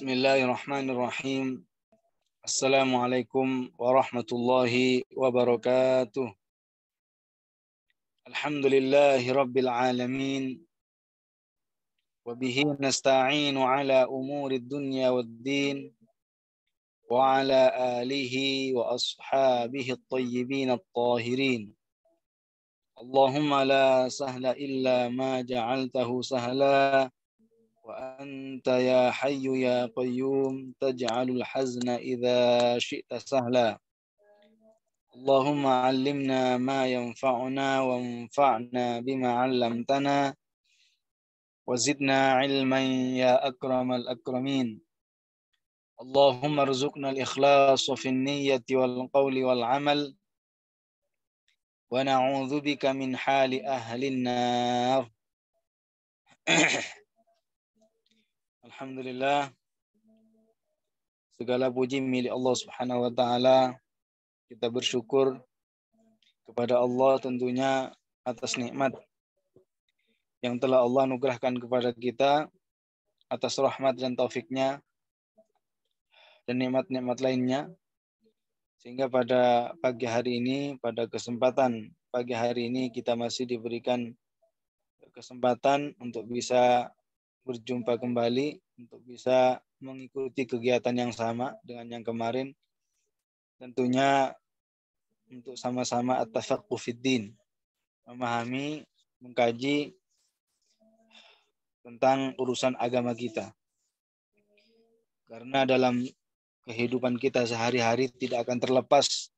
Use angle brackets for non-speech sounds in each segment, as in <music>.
بسم الله الرحمن الرحيم السلام عليكم ورحمة الله وبركاته الحمد لله رب العالمين وبه نستعين على أمور الدنيا والدين وعلى آله وأصحابه الطيبين الطاهرين اللهم لا سهل إلا ما جعلته سهلا وأنت يا حي يا قيوم تجعل الحزن إذا شئت سهلا اللهم علمنا ما ينفعنا وانفعنا بما علمتنا وزدنا علما يا أكرم الأكرمين اللهم ارزقنا الإخلاص في النية والقول والعمل ونعوذ بك من حال أهل النار <clears throat> Alhamdulillah. Segala puji milik Allah Subhanahu wa taala. Kita bersyukur kepada Allah tentunya atas nikmat yang telah Allah anugerahkan kepada kita atas rahmat dan taufiknya dan nikmat-nikmat lainnya. Sehingga pada pagi hari ini, pada kesempatan pagi hari ini kita masih diberikan kesempatan untuk bisa berjumpa kembali untuk bisa mengikuti kegiatan yang sama dengan yang kemarin. Tentunya untuk sama-sama at-tafaqquh memahami, mengkaji tentang urusan agama kita. Karena dalam kehidupan kita sehari-hari tidak akan terlepas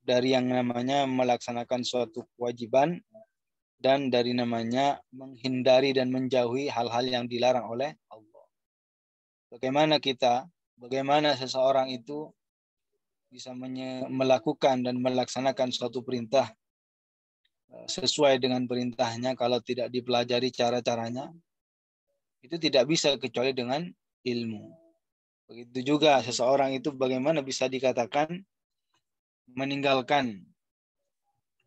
dari yang namanya melaksanakan suatu kewajiban dan dari namanya menghindari dan menjauhi hal-hal yang dilarang oleh Allah. Bagaimana kita, bagaimana seseorang itu bisa melakukan dan melaksanakan suatu perintah eh, sesuai dengan perintahnya kalau tidak dipelajari cara-caranya itu tidak bisa kecuali dengan ilmu. Begitu juga seseorang itu bagaimana bisa dikatakan meninggalkan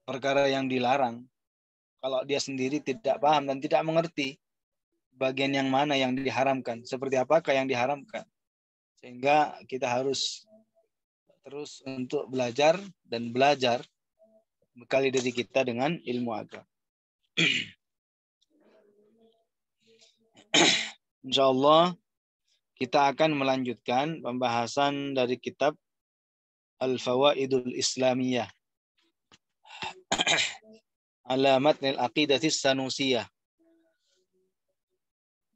perkara yang dilarang kalau dia sendiri tidak paham dan tidak mengerti bagian yang mana yang diharamkan, seperti apakah yang diharamkan. Sehingga kita harus terus untuk belajar dan belajar bekali diri kita dengan ilmu agama. <clears throat> Insya Allah kita akan melanjutkan pembahasan dari kitab Al-Fawaidul Islamiyah. <clears throat> ala matnil aqidatis sanusiyah.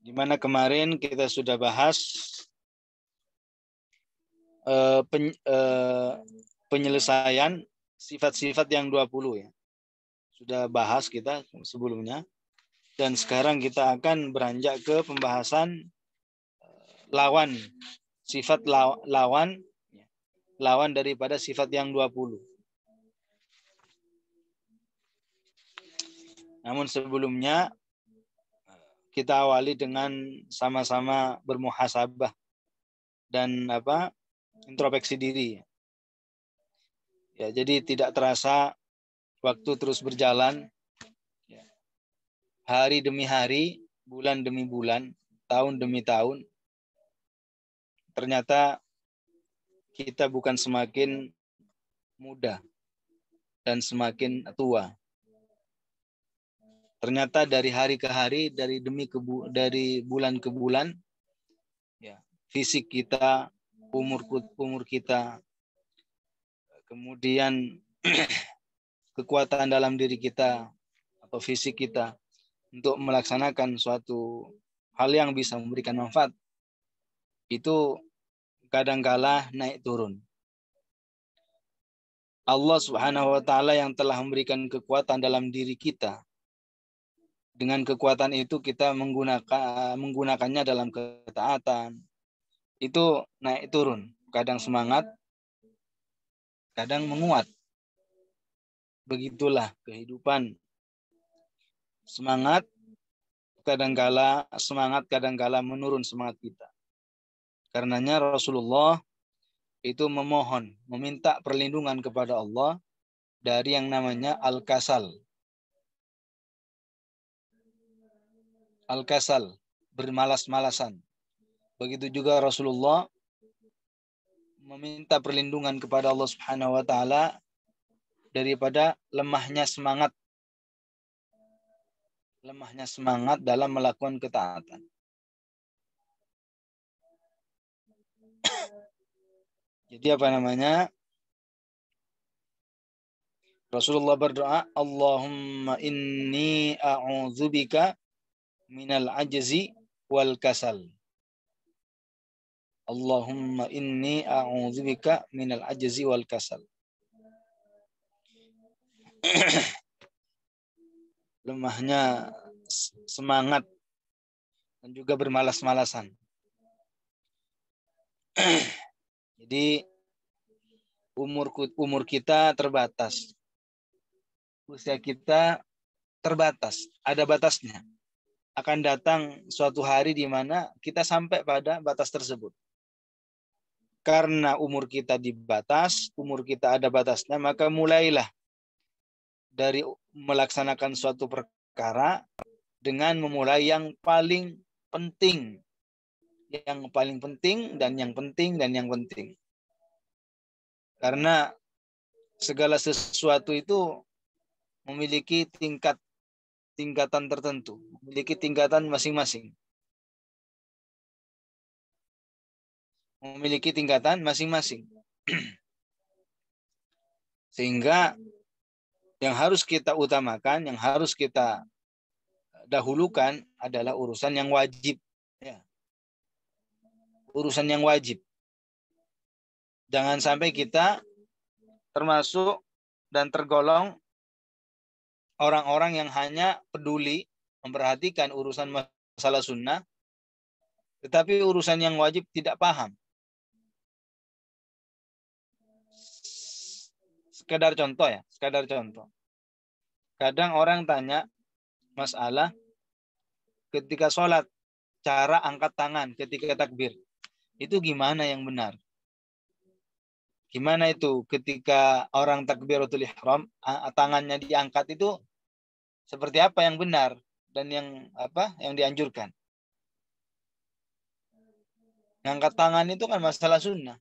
Di mana kemarin kita sudah bahas uh, pen, uh, penyelesaian sifat-sifat yang 20 ya. Sudah bahas kita sebelumnya. Dan sekarang kita akan beranjak ke pembahasan eh, lawan sifat lawan ya. lawan daripada sifat yang 20. puluh Namun sebelumnya kita awali dengan sama-sama bermuhasabah dan apa introspeksi diri. Ya, jadi tidak terasa waktu terus berjalan ya. hari demi hari, bulan demi bulan, tahun demi tahun. Ternyata kita bukan semakin muda dan semakin tua. Ternyata dari hari ke hari, dari demi ke bu, dari bulan ke bulan, ya fisik kita, umur umur kita, kemudian <clears throat> kekuatan dalam diri kita atau fisik kita untuk melaksanakan suatu hal yang bisa memberikan manfaat itu kadang-kala naik turun. Allah Subhanahu wa taala yang telah memberikan kekuatan dalam diri kita dengan kekuatan itu kita menggunakan eh, menggunakannya dalam ketaatan itu naik turun kadang semangat kadang menguat begitulah kehidupan semangat kadang kadangkala semangat kadang kadangkala menurun semangat kita karenanya Rasulullah itu memohon meminta perlindungan kepada Allah dari yang namanya al-kasal al-kasal, bermalas-malasan. Begitu juga Rasulullah meminta perlindungan kepada Allah Subhanahu wa taala daripada lemahnya semangat lemahnya semangat dalam melakukan ketaatan. <coughs> Jadi apa namanya? Rasulullah berdoa, Allahumma inni a'udzubika minal ajzi wal kasal. Allahumma inni a'udzubika minal ajzi wal kasal. <clears throat> Lemahnya semangat dan juga bermalas-malasan. <clears throat> Jadi umur umur kita terbatas. Usia kita terbatas, ada batasnya akan datang suatu hari di mana kita sampai pada batas tersebut. Karena umur kita dibatas, umur kita ada batasnya, maka mulailah dari melaksanakan suatu perkara dengan memulai yang paling penting. Yang paling penting dan yang penting dan yang penting. Karena segala sesuatu itu memiliki tingkat tingkatan tertentu, memiliki tingkatan masing-masing. Memiliki tingkatan masing-masing. <clears throat> Sehingga yang harus kita utamakan, yang harus kita dahulukan adalah urusan yang wajib. Ya. Urusan yang wajib. Jangan sampai kita termasuk dan tergolong orang-orang yang hanya peduli memperhatikan urusan masalah sunnah, tetapi urusan yang wajib tidak paham. Sekedar contoh ya, sekedar contoh. Kadang orang tanya masalah ketika sholat, cara angkat tangan ketika takbir. Itu gimana yang benar? Gimana itu ketika orang takbiratul ihram tangannya diangkat itu seperti apa yang benar dan yang apa yang dianjurkan? mengangkat tangan itu kan masalah sunnah.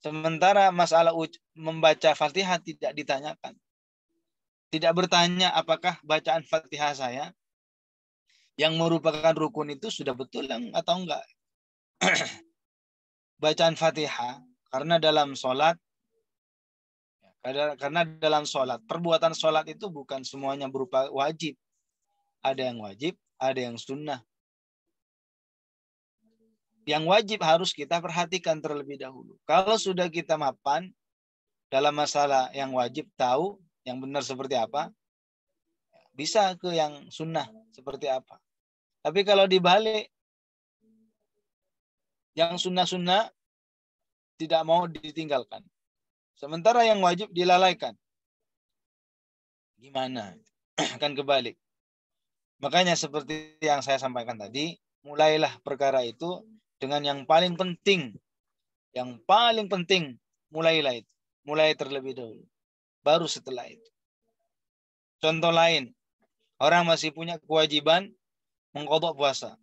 Sementara masalah membaca Fatihah tidak ditanyakan. Tidak bertanya apakah bacaan Fatihah saya yang merupakan rukun itu sudah betul atau enggak. <clears throat> bacaan Fatihah karena dalam sholat karena dalam sholat, perbuatan sholat itu bukan semuanya berupa wajib. Ada yang wajib, ada yang sunnah. Yang wajib harus kita perhatikan terlebih dahulu. Kalau sudah kita mapan dalam masalah yang wajib tahu yang benar seperti apa, bisa ke yang sunnah seperti apa. Tapi kalau dibalik, yang sunnah-sunnah tidak mau ditinggalkan. Sementara yang wajib dilalaikan. Gimana? Akan <clears throat> kebalik. Makanya seperti yang saya sampaikan tadi, mulailah perkara itu dengan yang paling penting. Yang paling penting, mulailah itu. Mulai terlebih dahulu. Baru setelah itu. Contoh lain, orang masih punya kewajiban mengkodok puasa.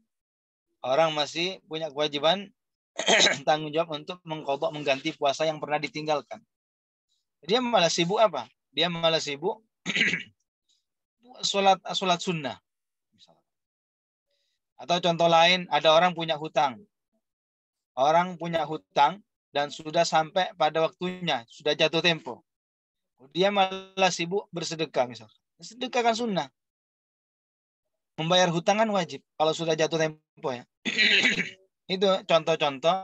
Orang masih punya kewajiban <clears throat> tanggung jawab untuk mengkodok mengganti puasa yang pernah ditinggalkan. Dia malah sibuk apa? Dia malah sibuk <clears throat> sholat sholat sunnah. Atau contoh lain, ada orang punya hutang. Orang punya hutang dan sudah sampai pada waktunya, sudah jatuh tempo. Dia malah sibuk bersedekah misalnya. Sedekah kan sunnah. Membayar hutangan wajib kalau sudah jatuh tempo ya. <clears throat> Itu contoh-contoh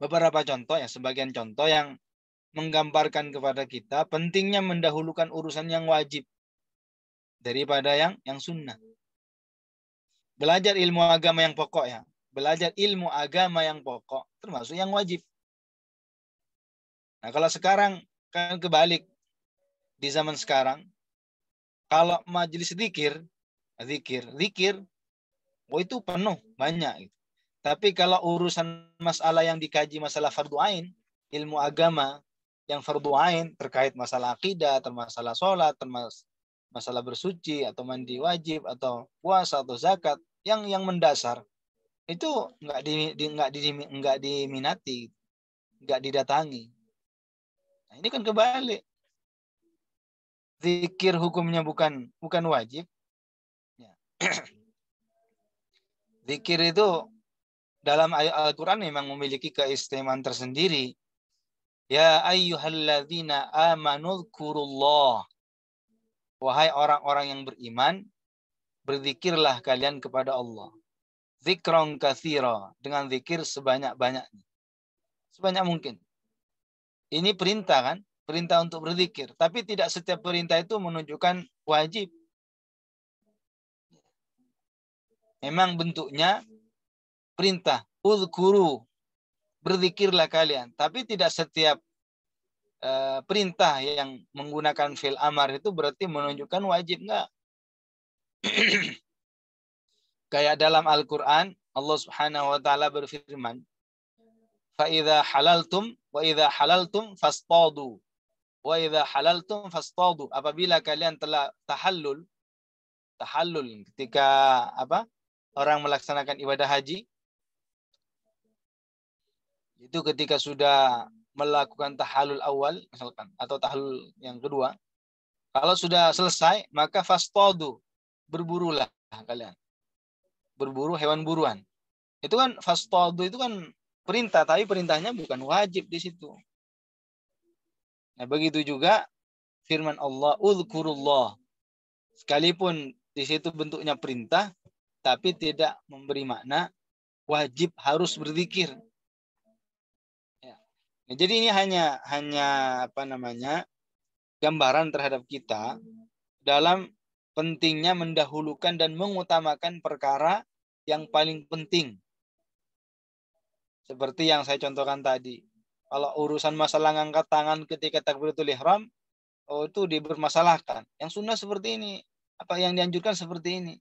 beberapa contoh ya, sebagian contoh yang menggambarkan kepada kita pentingnya mendahulukan urusan yang wajib daripada yang yang sunnah. Belajar ilmu agama yang pokok ya. Belajar ilmu agama yang pokok termasuk yang wajib. Nah kalau sekarang kan kebalik di zaman sekarang kalau majelis zikir zikir zikir oh itu penuh banyak gitu. Tapi kalau urusan masalah yang dikaji masalah fardu ain, ilmu agama, yang fardu ain terkait masalah akidah, termasalah sholat, termas masalah bersuci atau mandi wajib atau puasa atau zakat yang yang mendasar itu nggak di nggak di nggak diminati nggak didatangi nah, ini kan kebalik zikir hukumnya bukan bukan wajib ya. <clears throat> zikir itu dalam ayat Al-Quran memang memiliki keistimewaan tersendiri Ya ayyuhalladzina amanu dzkurullah. Wahai orang-orang yang beriman, berzikirlah kalian kepada Allah. Zikron kathira, dengan zikir sebanyak-banyaknya. Sebanyak mungkin. Ini perintah kan? Perintah untuk berzikir. Tapi tidak setiap perintah itu menunjukkan wajib. Memang bentuknya perintah. Udhkuru, berzikirlah kalian. Tapi tidak setiap uh, perintah yang menggunakan fil amar itu berarti menunjukkan wajib enggak. <clears throat> Kayak dalam Al-Qur'an Allah Subhanahu wa taala berfirman, "Fa idza halaltum wa idza halaltum fastadu." Wa idza halaltum fastadu. Apabila kalian telah tahallul, tahallul ketika apa? Orang melaksanakan ibadah haji, itu ketika sudah melakukan tahalul awal misalkan atau tahalul yang kedua. Kalau sudah selesai maka fastodu berburulah kalian. Berburu hewan buruan. Itu kan fastodu itu kan perintah tapi perintahnya bukan wajib di situ. Nah, begitu juga firman Allah, "Udzkurullah." Sekalipun di situ bentuknya perintah, tapi tidak memberi makna wajib harus berzikir. Nah, jadi ini hanya hanya apa namanya gambaran terhadap kita dalam pentingnya mendahulukan dan mengutamakan perkara yang paling penting. Seperti yang saya contohkan tadi. Kalau urusan masalah ngangkat tangan ketika takbiratul ihram, oh itu dibermasalahkan. Yang sunnah seperti ini, apa yang dianjurkan seperti ini.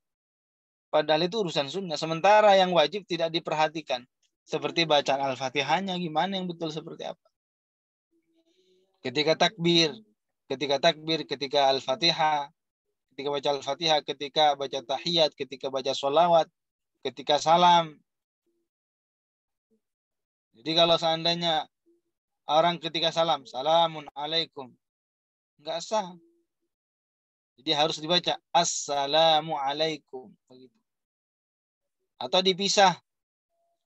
Padahal itu urusan sunnah. Sementara yang wajib tidak diperhatikan seperti bacaan Al-Fatihahnya gimana yang betul seperti apa. Ketika takbir, ketika takbir, ketika Al-Fatihah, ketika baca Al-Fatihah, ketika baca tahiyat, ketika baca solawat ketika salam. Jadi kalau seandainya orang ketika salam, salamun alaikum, nggak sah. Jadi harus dibaca assalamu alaikum Atau dipisah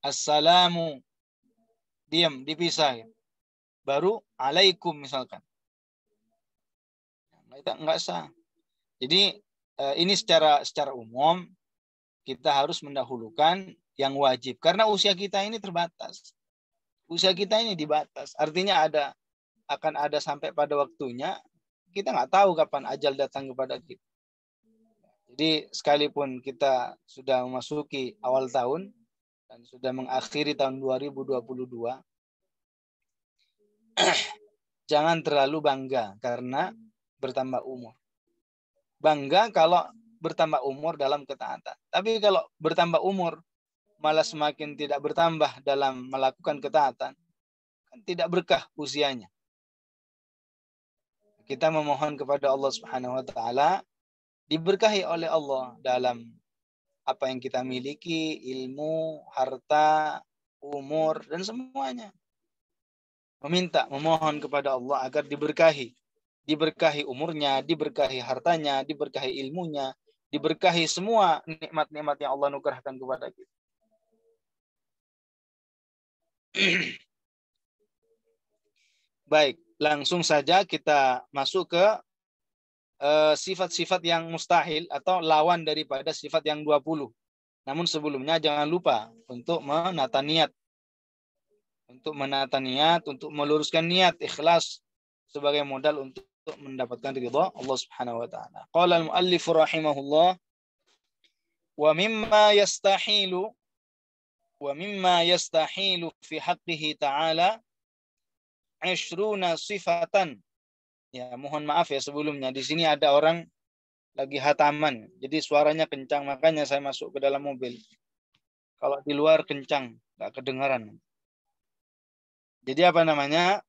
assalamu diam dipisah ya. baru alaikum misalkan nah, kita nggak sah jadi eh, ini secara secara umum kita harus mendahulukan yang wajib karena usia kita ini terbatas usia kita ini dibatas artinya ada akan ada sampai pada waktunya kita nggak tahu kapan ajal datang kepada kita jadi sekalipun kita sudah memasuki awal tahun dan sudah mengakhiri tahun 2022 <clears throat> jangan terlalu bangga karena bertambah umur. Bangga kalau bertambah umur dalam ketaatan. Tapi kalau bertambah umur malah semakin tidak bertambah dalam melakukan ketaatan, kan tidak berkah usianya. Kita memohon kepada Allah Subhanahu wa taala diberkahi oleh Allah dalam apa yang kita iya. miliki, ilmu, harta, umur, iya. dan semuanya. Meminta, memohon kepada Allah agar diberkahi. Diberkahi umurnya, diberkahi hartanya, diberkahi ilmunya, diberkahi semua nikmat-nikmat yang Allah nugerahkan kepada kita. <clears throat> Baik, langsung saja kita masuk ke Eh, sifat-sifat yang mustahil atau lawan daripada sifat yang 20. Namun sebelumnya jangan lupa untuk menata niat. Untuk menata niat, untuk meluruskan niat ikhlas sebagai modal untuk mendapatkan ridha Allah Subhanahu wa taala. Qala al-muallif rahimahullah wa mimma yastahilu wa mimma yastahilu fi haqqihi ta'ala 20 sifatan Ya, mohon maaf ya sebelumnya. Di sini ada orang lagi hataman. Jadi suaranya kencang, makanya saya masuk ke dalam mobil. Kalau di luar kencang, nggak kedengaran. Jadi apa namanya?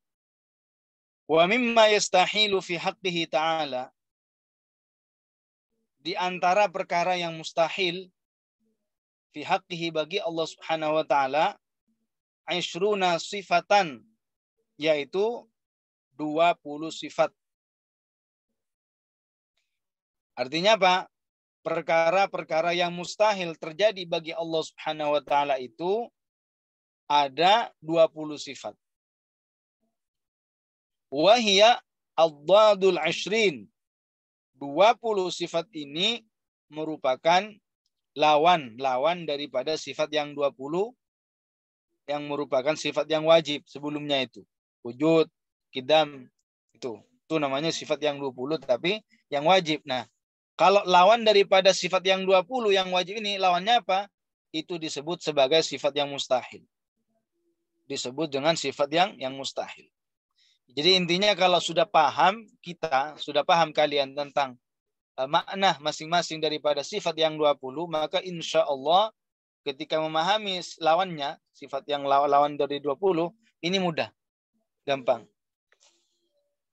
Wa mimma yastahilu fi haqqihi ta'ala di antara perkara yang mustahil fi haqqihi bagi Allah Subhanahu wa taala aishruna sifatan yaitu 20 sifat. Artinya apa? Perkara-perkara yang mustahil terjadi bagi Allah Subhanahu wa taala itu ada 20 sifat. Wahia Abdadul Ashrin. 20 sifat ini merupakan lawan, lawan daripada sifat yang 20 yang merupakan sifat yang wajib sebelumnya itu. Wujud, kidam, itu. Itu namanya sifat yang 20 tapi yang wajib. Nah, kalau lawan daripada sifat yang 20 yang wajib ini lawannya apa? Itu disebut sebagai sifat yang mustahil. Disebut dengan sifat yang yang mustahil. Jadi intinya kalau sudah paham kita, sudah paham kalian tentang eh, makna masing-masing daripada sifat yang 20, maka insya Allah ketika memahami lawannya, sifat yang lawan dari 20, ini mudah, gampang.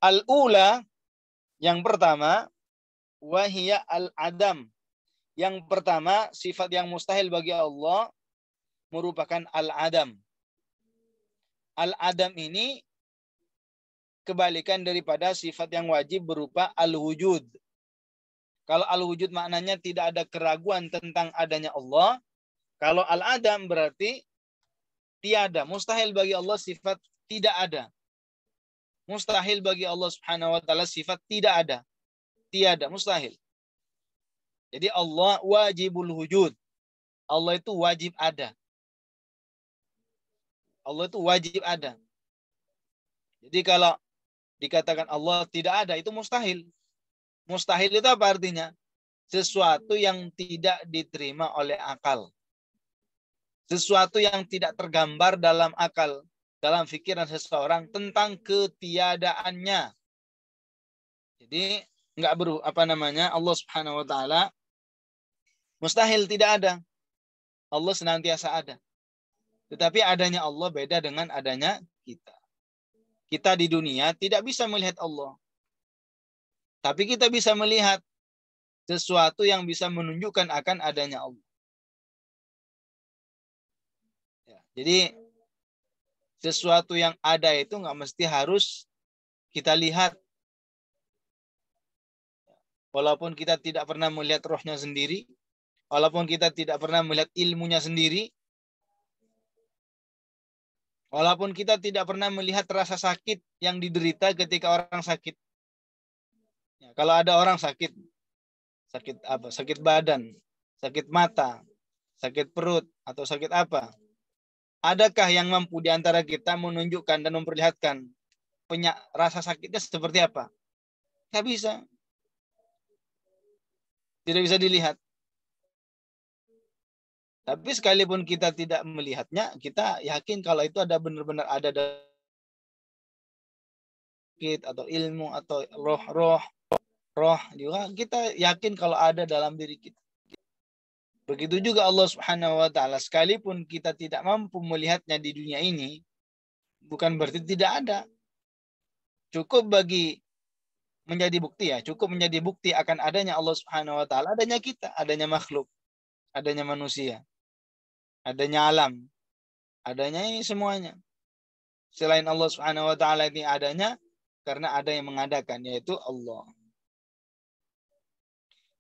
Al-ula, yang pertama, wahia al-adam. Yang pertama, sifat yang mustahil bagi Allah merupakan al-adam. Al-adam ini kebalikan daripada sifat yang wajib berupa al-wujud. Kalau al-wujud maknanya tidak ada keraguan tentang adanya Allah. Kalau al-adam berarti tiada. Mustahil bagi Allah sifat tidak ada. Mustahil bagi Allah subhanahu wa ta'ala sifat tidak ada. Tiada, mustahil. Jadi Allah wajibul wujud. Allah itu wajib ada. Allah itu wajib ada. Jadi kalau dikatakan Allah tidak ada itu mustahil. Mustahil itu apa artinya? Sesuatu yang tidak diterima oleh akal. Sesuatu yang tidak tergambar dalam akal, dalam pikiran seseorang tentang ketiadaannya. Jadi nggak beru apa namanya Allah Subhanahu wa taala mustahil tidak ada. Allah senantiasa ada. Tetapi adanya Allah beda dengan adanya kita. Kita di dunia tidak bisa melihat Allah. Tapi kita bisa melihat sesuatu yang bisa menunjukkan akan adanya Allah. Ya, jadi sesuatu yang ada itu nggak mesti harus kita lihat walaupun kita tidak pernah melihat rohnya sendiri, walaupun kita tidak pernah melihat ilmunya sendiri, walaupun kita tidak pernah melihat rasa sakit yang diderita ketika orang sakit. Ya, kalau ada orang sakit, sakit apa? Sakit badan, sakit mata, sakit perut, atau sakit apa? Adakah yang mampu di antara kita menunjukkan dan memperlihatkan penyak, rasa sakitnya seperti apa? Tidak bisa. Tidak bisa dilihat. Tapi sekalipun kita tidak melihatnya, kita yakin kalau itu ada benar-benar ada kit atau ilmu atau roh-roh roh juga kita yakin kalau ada dalam diri kita. Begitu juga Allah Subhanahu wa taala sekalipun kita tidak mampu melihatnya di dunia ini bukan berarti tidak ada. Cukup bagi menjadi bukti ya, cukup menjadi bukti akan adanya Allah Subhanahu wa taala, adanya kita, adanya makhluk, adanya manusia, adanya alam, adanya ini semuanya. Selain Allah Subhanahu wa taala ini adanya karena ada yang mengadakan yaitu Allah.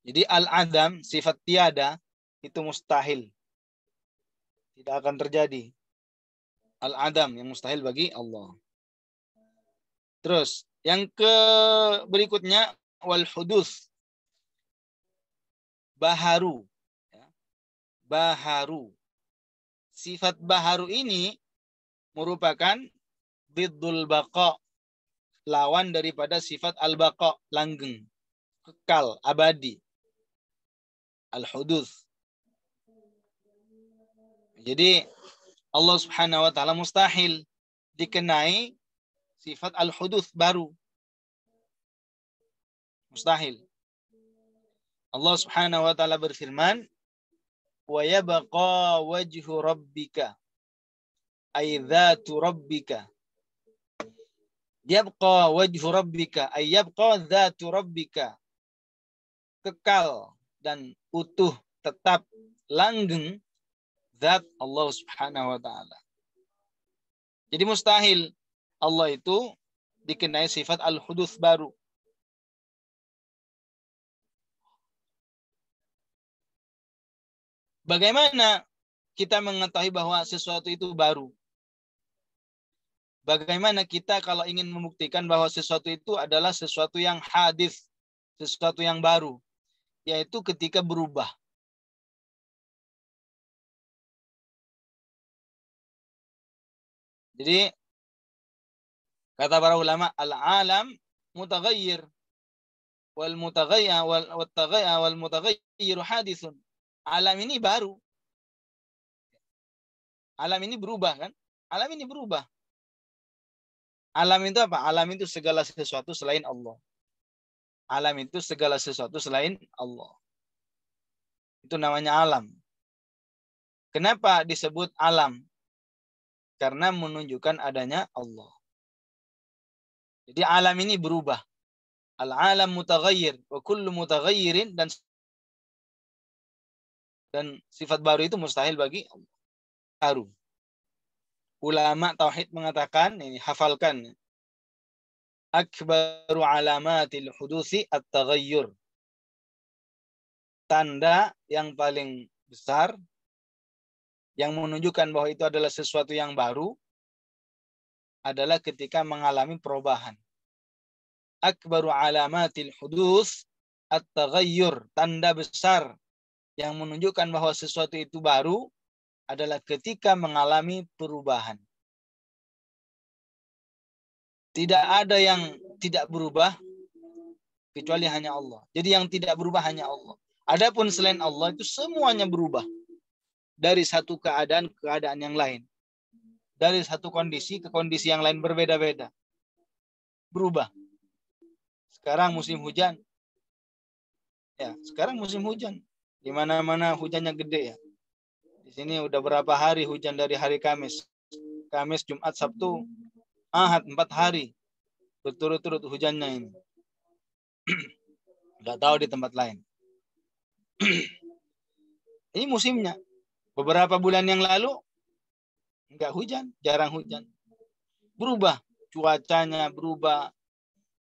Jadi al-adam sifat tiada itu mustahil. Tidak akan terjadi. Al-adam yang mustahil bagi Allah. Terus yang ke berikutnya wal hudus baharu ya. baharu sifat baharu ini merupakan bidul bako lawan daripada sifat al bako langgeng kekal abadi al hudus jadi Allah Subhanahu wa taala mustahil dikenai Sifat al-huduth baru. Mustahil. Allah Subhanahu wa taala berfirman, "Wa yabqa wajhu rabbika ay dzatu rabbika." Yabqa wajhu rabbika ay yabqa dzatu rabbika. Kekal dan utuh tetap langgeng zat Allah Subhanahu wa taala. Jadi mustahil Allah itu dikenai sifat al-hudus baru. Bagaimana kita mengetahui bahwa sesuatu itu baru? Bagaimana kita kalau ingin membuktikan bahwa sesuatu itu adalah sesuatu yang hadis, sesuatu yang baru, yaitu ketika berubah. Jadi Kata para ulama, al-alam mutaghayyir wal mutaghayyir wal mutaghayyir wal mutaghayyir hadisun. Alam ini baru. Alam ini berubah kan? Alam ini berubah. Alam itu apa? Alam itu segala sesuatu selain Allah. Alam itu segala sesuatu selain Allah. Itu namanya alam. Kenapa disebut alam? Karena menunjukkan adanya Allah. Jadi alam ini berubah. Al-alam mutaghayyir wa kullu mutaghayyirin dan dan sifat baru itu mustahil bagi Allah. Ulama tauhid mengatakan ini hafalkan akbaru alamatil hudusi at-taghayyur. Tanda yang paling besar yang menunjukkan bahwa itu adalah sesuatu yang baru adalah ketika mengalami perubahan. Akbaru alamatil hudus at-taghayyur, tanda besar yang menunjukkan bahwa sesuatu itu baru adalah ketika mengalami perubahan. Tidak ada yang tidak berubah kecuali hanya Allah. Jadi yang tidak berubah hanya Allah. Adapun selain Allah itu semuanya berubah dari satu keadaan ke keadaan yang lain dari satu kondisi ke kondisi yang lain berbeda-beda. Berubah. Sekarang musim hujan. Ya, sekarang musim hujan. Di mana-mana hujannya gede ya. Di sini udah berapa hari hujan dari hari Kamis. Kamis, Jumat, Sabtu, Ahad, empat hari. Berturut-turut hujannya ini. <clears throat> Gak tahu di tempat lain. <clears throat> ini musimnya. Beberapa bulan yang lalu nggak hujan, jarang hujan. Berubah cuacanya, berubah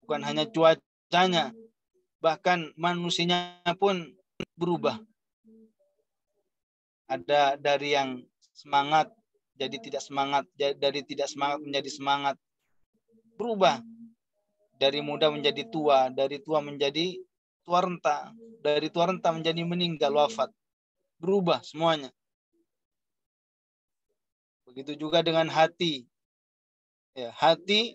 bukan hanya cuacanya, bahkan manusianya pun berubah. Ada dari yang semangat jadi tidak semangat, dari tidak semangat menjadi semangat. Berubah dari muda menjadi tua, dari tua menjadi tua renta, dari tua renta menjadi meninggal wafat. Berubah semuanya. Begitu juga dengan hati. Ya, hati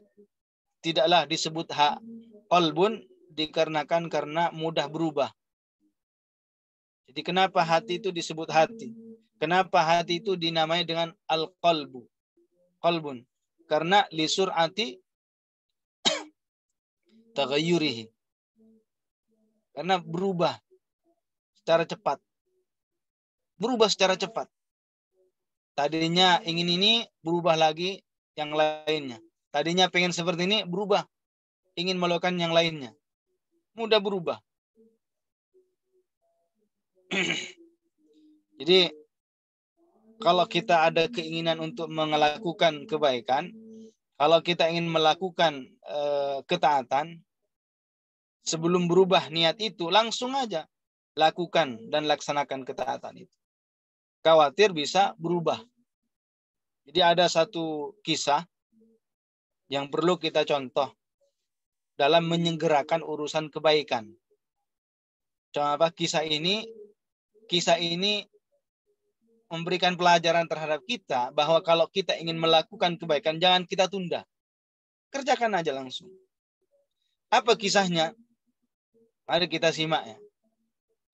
tidaklah disebut hak. Kolbun dikarenakan karena mudah berubah. Jadi kenapa hati itu disebut hati? Kenapa hati itu dinamai dengan al kolbu? Kolbun Karena lisur hati <coughs> taghayyurihi. Karena berubah secara cepat. Berubah secara cepat. Tadinya ingin ini berubah lagi yang lainnya. Tadinya pengen seperti ini berubah. Ingin melakukan yang lainnya. Mudah berubah. <clears throat> Jadi kalau kita ada keinginan untuk melakukan kebaikan, kalau kita ingin melakukan e, ketaatan, sebelum berubah niat itu langsung aja lakukan dan laksanakan ketaatan itu khawatir bisa berubah. Jadi ada satu kisah yang perlu kita contoh dalam menyegerakan urusan kebaikan. Contoh apa? Kisah ini kisah ini memberikan pelajaran terhadap kita bahwa kalau kita ingin melakukan kebaikan jangan kita tunda. Kerjakan aja langsung. Apa kisahnya? Mari kita simak ya.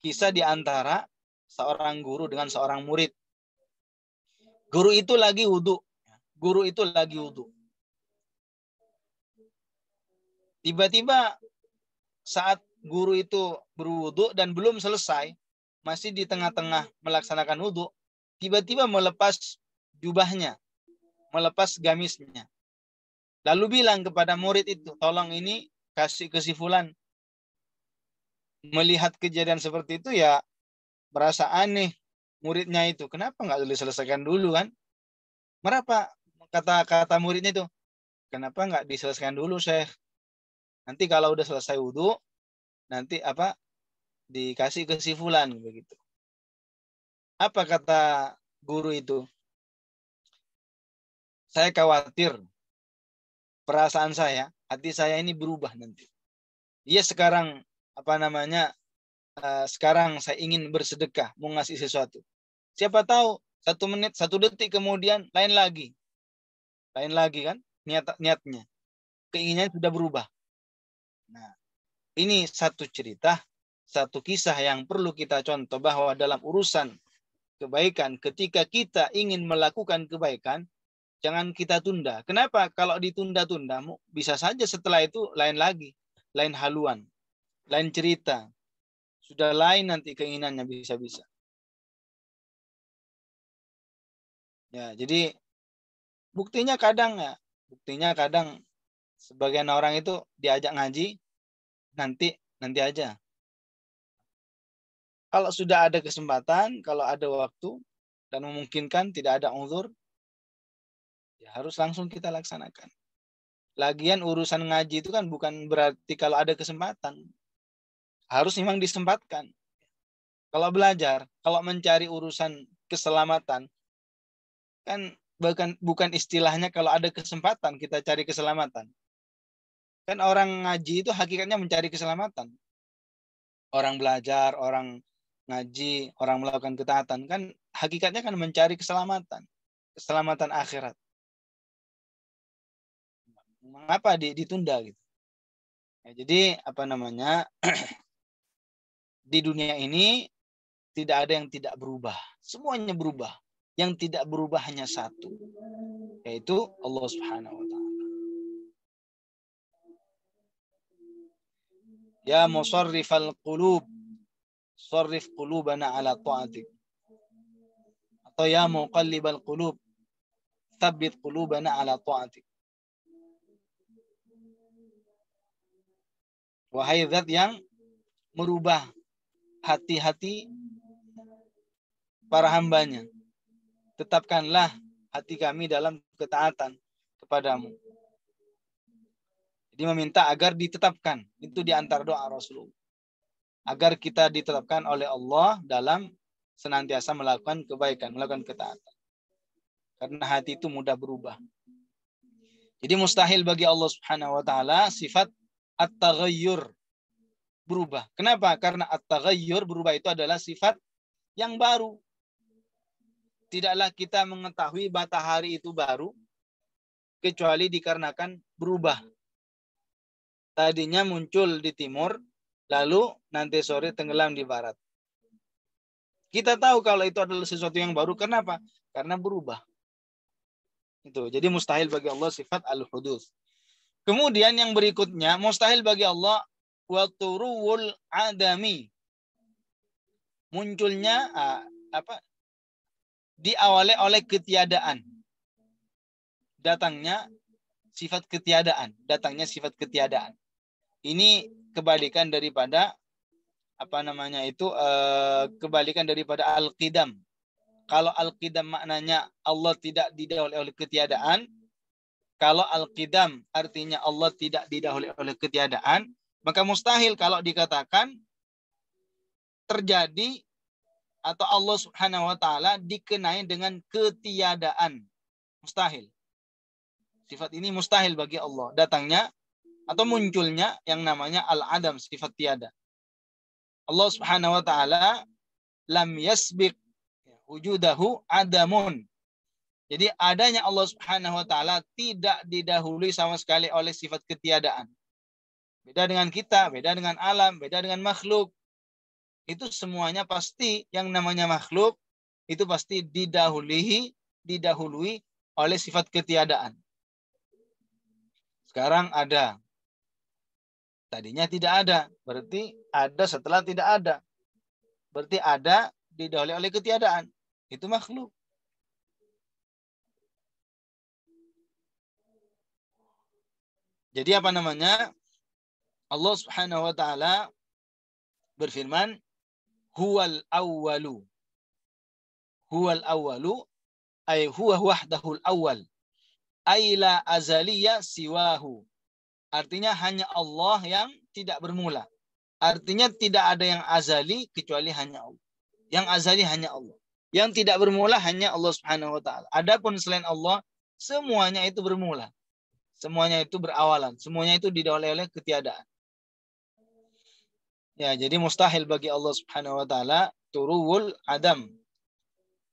Kisah di antara seorang guru dengan seorang murid. Guru itu lagi wudhu. Guru itu lagi wudhu. Tiba-tiba saat guru itu berwudhu dan belum selesai, masih di tengah-tengah melaksanakan wudhu, tiba-tiba melepas jubahnya, melepas gamisnya. Lalu bilang kepada murid itu, tolong ini kasih kesifulan. Melihat kejadian seperti itu ya merasa aneh muridnya itu. Kenapa nggak diselesaikan dulu kan? Merapa kata-kata muridnya itu? Kenapa nggak diselesaikan dulu, Syekh? Nanti kalau udah selesai wudhu, nanti apa dikasih ke si begitu. Apa kata guru itu? Saya khawatir perasaan saya, hati saya ini berubah nanti. Dia sekarang apa namanya Eh, sekarang saya ingin bersedekah, mau ngasih sesuatu. Siapa tahu satu menit, satu detik kemudian lain lagi. Lain lagi kan niat niatnya. Keinginannya sudah berubah. Nah, ini satu cerita, satu kisah yang perlu kita contoh bahwa dalam urusan kebaikan ketika kita ingin melakukan kebaikan jangan kita tunda. Kenapa? Kalau ditunda-tunda bisa saja setelah itu lain lagi, lain haluan, lain cerita, sudah lain nanti keinginannya bisa-bisa. Ya, jadi buktinya kadang ya, buktinya kadang sebagian orang itu diajak ngaji nanti nanti aja. Kalau sudah ada kesempatan, kalau ada waktu dan memungkinkan tidak ada unsur ya harus langsung kita laksanakan. Lagian urusan ngaji itu kan bukan berarti kalau ada kesempatan harus memang disempatkan. Kalau belajar, kalau mencari urusan keselamatan, kan bukan bukan istilahnya kalau ada kesempatan kita cari keselamatan. Kan orang ngaji itu hakikatnya mencari keselamatan. Orang belajar, orang ngaji, orang melakukan ketaatan kan hakikatnya kan mencari keselamatan, keselamatan akhirat. Mengapa ditunda gitu? Ya, jadi apa namanya <clears throat> di dunia ini tidak ada yang tidak berubah. Semuanya berubah. Yang tidak berubah hanya satu, yaitu Allah Subhanahu wa taala. Ya al qulub, sarrif qulubana ala ta'atik. Atau ya al qulub, thabbit qulubana ala ta'atik. Wahai zat yang merubah hati-hati para hambanya. Tetapkanlah hati kami dalam ketaatan kepadamu. Jadi meminta agar ditetapkan. Itu di antara doa Rasulullah. Agar kita ditetapkan oleh Allah dalam senantiasa melakukan kebaikan, melakukan ketaatan. Karena hati itu mudah berubah. Jadi mustahil bagi Allah Subhanahu wa taala sifat at-taghayyur, berubah. Kenapa? Karena at-taghayyur berubah itu adalah sifat yang baru. Tidaklah kita mengetahui matahari itu baru kecuali dikarenakan berubah. Tadinya muncul di timur, lalu nanti sore tenggelam di barat. Kita tahu kalau itu adalah sesuatu yang baru. Kenapa? Karena berubah. Itu. Jadi mustahil bagi Allah sifat al hudud Kemudian yang berikutnya, mustahil bagi Allah wa turuwul adami munculnya apa diawali oleh ketiadaan datangnya sifat ketiadaan datangnya sifat ketiadaan ini kebalikan daripada apa namanya itu e, kebalikan daripada al-qidam kalau al-qidam maknanya Allah tidak didahului oleh ketiadaan kalau al-qidam artinya Allah tidak didahului oleh ketiadaan maka mustahil kalau dikatakan terjadi atau Allah Subhanahu wa taala dikenai dengan ketiadaan. Mustahil. Sifat ini mustahil bagi Allah datangnya atau munculnya yang namanya al-adam sifat tiada. Allah Subhanahu wa taala lam yasbiq wujudahu adamun. Jadi adanya Allah Subhanahu wa taala tidak didahului sama sekali oleh sifat ketiadaan. Beda dengan kita, beda dengan alam, beda dengan makhluk. Itu semuanya pasti yang namanya makhluk itu pasti didahului, didahului oleh sifat ketiadaan. Sekarang ada. Tadinya tidak ada, berarti ada setelah tidak ada. Berarti ada didahului oleh ketiadaan. Itu makhluk. Jadi apa namanya? Allah Subhanahu wa taala berfirman, "Huwal awwalu." Huwal awwalu ay huwa al awwal. Ay la azaliya siwahu. Artinya hanya Allah yang tidak bermula. Artinya tidak ada yang azali kecuali hanya Allah. Yang azali hanya Allah. Yang tidak bermula hanya Allah Subhanahu wa taala. Adapun selain Allah, semuanya itu bermula. Semuanya itu berawalan, semuanya itu didahului oleh ketiadaan. Ya, jadi mustahil bagi Allah Subhanahu wa taala turuwul adam.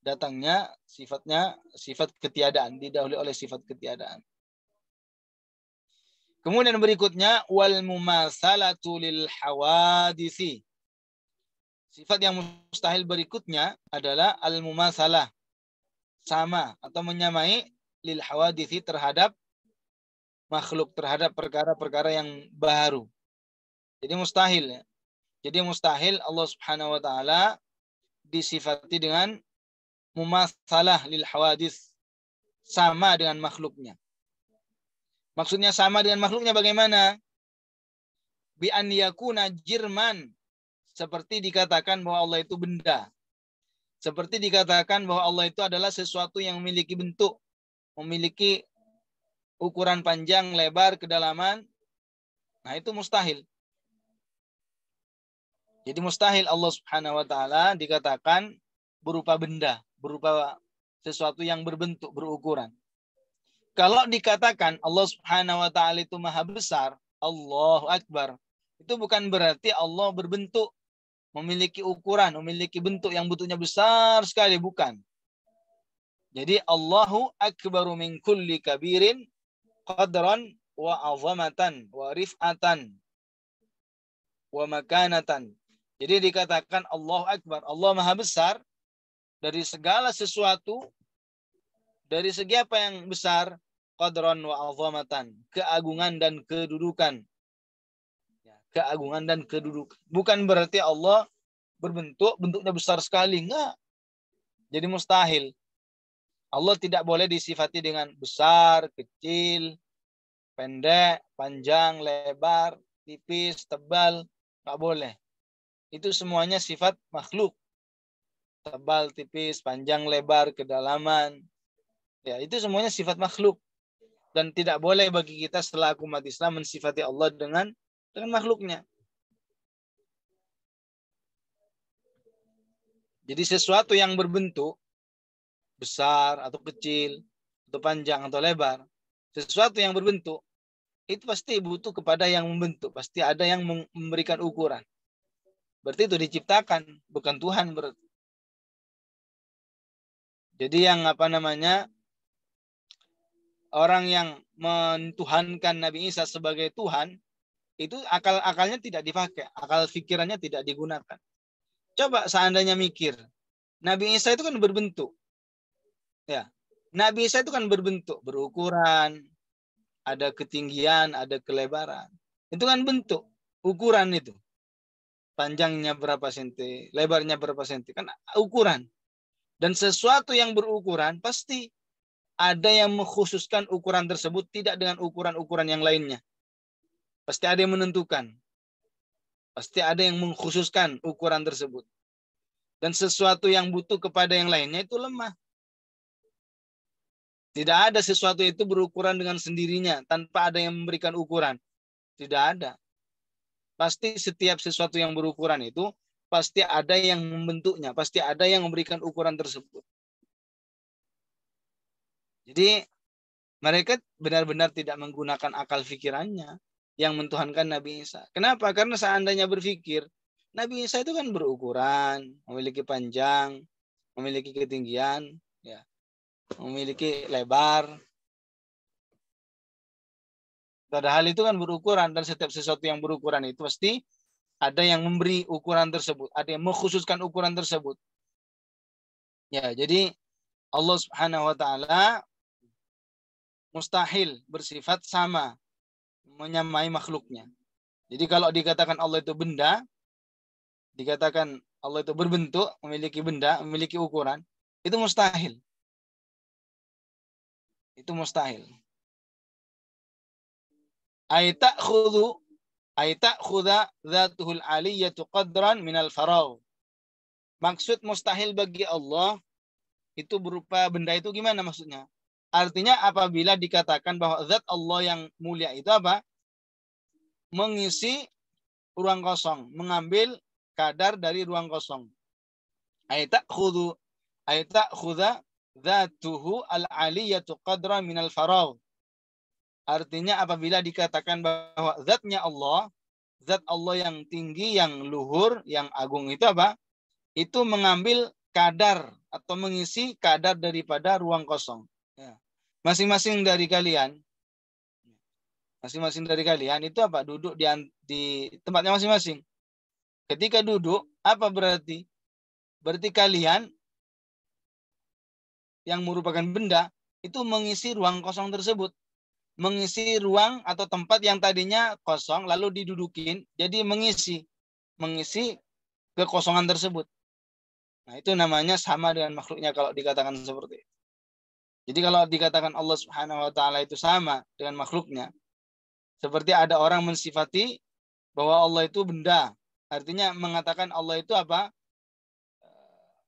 Datangnya sifatnya sifat ketiadaan, didahului oleh sifat ketiadaan. Kemudian berikutnya wal mumasalatu lil hawadisi. Sifat yang mustahil berikutnya adalah al mumasalah. Sama atau menyamai lil hawadisi terhadap makhluk terhadap perkara-perkara yang baru. Jadi mustahil ya. Jadi mustahil Allah Subhanahu wa taala disifati dengan mumatsalah lil hawadis sama dengan makhluknya. Maksudnya sama dengan makhluknya bagaimana? Bi an yakuna jirman seperti dikatakan bahwa Allah itu benda. Seperti dikatakan bahwa Allah itu adalah sesuatu yang memiliki bentuk, memiliki ukuran panjang, lebar, kedalaman. Nah, itu mustahil. Jadi mustahil Allah Subhanahu wa taala dikatakan berupa benda, berupa sesuatu yang berbentuk, berukuran. Kalau dikatakan Allah Subhanahu wa taala itu maha besar, Allahu akbar, itu bukan berarti Allah berbentuk, memiliki ukuran, memiliki bentuk yang bentuknya besar sekali, bukan. Jadi Allahu akbaru min kulli kabirin qadran wa azamatan wa rif'atan wa makanatan jadi dikatakan Allah Akbar, Allah Maha Besar dari segala sesuatu dari segi apa yang besar qadron wa azamatan, keagungan dan kedudukan. Ya, keagungan dan kedudukan. Bukan berarti Allah berbentuk bentuknya besar sekali, enggak. Jadi mustahil. Allah tidak boleh disifati dengan besar, kecil, pendek, panjang, lebar, tipis, tebal, Tak boleh itu semuanya sifat makhluk. Tebal, tipis, panjang, lebar, kedalaman. Ya, itu semuanya sifat makhluk. Dan tidak boleh bagi kita setelah aku Islam mensifati Allah dengan dengan makhluknya. Jadi sesuatu yang berbentuk besar atau kecil atau panjang atau lebar, sesuatu yang berbentuk itu pasti butuh kepada yang membentuk, pasti ada yang memberikan ukuran. Berarti itu diciptakan, bukan Tuhan berarti. Jadi yang apa namanya orang yang mentuhankan Nabi Isa sebagai Tuhan itu akal akalnya tidak dipakai, akal pikirannya tidak digunakan. Coba seandainya mikir, Nabi Isa itu kan berbentuk. Ya. Nabi Isa itu kan berbentuk, berukuran, ada ketinggian, ada kelebaran. Itu kan bentuk, ukuran itu panjangnya berapa senti, lebarnya berapa senti, kan ukuran. Dan sesuatu yang berukuran pasti ada yang mengkhususkan ukuran tersebut tidak dengan ukuran-ukuran yang lainnya. Pasti ada yang menentukan. Pasti ada yang mengkhususkan ukuran tersebut. Dan sesuatu yang butuh kepada yang lainnya itu lemah. Tidak ada sesuatu itu berukuran dengan sendirinya tanpa ada yang memberikan ukuran. Tidak ada. Pasti setiap sesuatu yang berukuran itu pasti ada yang membentuknya, pasti ada yang memberikan ukuran tersebut. Jadi mereka benar-benar tidak menggunakan akal fikirannya yang mentuhankan Nabi Isa. Kenapa? Karena seandainya berpikir Nabi Isa itu kan berukuran, memiliki panjang, memiliki ketinggian, ya, memiliki lebar, hal itu kan berukuran dan setiap sesuatu yang berukuran itu pasti ada yang memberi ukuran tersebut, ada yang mengkhususkan ukuran tersebut. Ya, jadi Allah Subhanahu wa taala mustahil bersifat sama menyamai makhluknya. Jadi kalau dikatakan Allah itu benda, dikatakan Allah itu berbentuk, memiliki benda, memiliki ukuran, itu mustahil. Itu mustahil. Aitak khudu Aitak khuda dhatuhul aliyyatu qadran minal faraw. Maksud mustahil bagi Allah itu berupa benda itu gimana maksudnya? Artinya apabila dikatakan bahwa zat Allah yang mulia itu apa? Mengisi ruang kosong, mengambil kadar dari ruang kosong. Aitak khudu Aitak khuda dhatuhu al aliyyatu qadran minal faraw. Artinya apabila dikatakan bahwa zatnya Allah, zat Allah yang tinggi, yang luhur, yang agung itu apa? Itu mengambil kadar atau mengisi kadar daripada ruang kosong. Ya. Masing-masing dari kalian, masing-masing dari kalian itu apa? Duduk di, di tempatnya masing-masing. Ketika duduk, apa berarti? Berarti kalian yang merupakan benda itu mengisi ruang kosong tersebut mengisi ruang atau tempat yang tadinya kosong lalu didudukin jadi mengisi mengisi kekosongan tersebut. Nah, itu namanya sama dengan makhluknya kalau dikatakan seperti itu. Jadi kalau dikatakan Allah Subhanahu wa taala itu sama dengan makhluknya, seperti ada orang mensifati bahwa Allah itu benda. Artinya mengatakan Allah itu apa?